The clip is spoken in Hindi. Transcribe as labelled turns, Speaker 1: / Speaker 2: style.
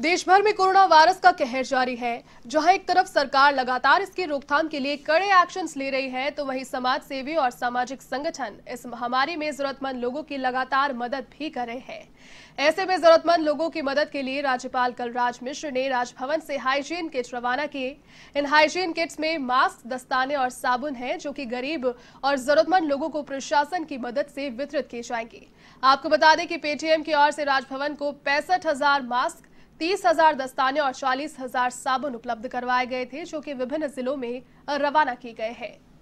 Speaker 1: देश भर में कोरोना वायरस का कहर जारी है जहां एक तरफ सरकार लगातार इसकी रोकथाम के लिए कड़े एक्शन ले रही है तो वहीं समाज सेवी और सामाजिक संगठन इस महामारी में जरूरतमंद लोगों की लगातार मदद भी कर रहे हैं ऐसे में जरूरतमंद लोगों की मदद के लिए राज्यपाल कलराज मिश्र ने राजभवन से हाइजीन किट रवाना किए इन हाइजीन किट्स में मास्क दस्ताने और साबुन है जो की गरीब और जरूरतमंद लोगों को प्रशासन की मदद से वितरित किए जाएंगे आपको बता दें कि पेटीएम की ओर से राजभवन को पैंसठ मास्क तीस हजार दस्ताने और चालीस हजार साबुन उपलब्ध करवाए गए थे जो कि विभिन्न जिलों में रवाना किए गए हैं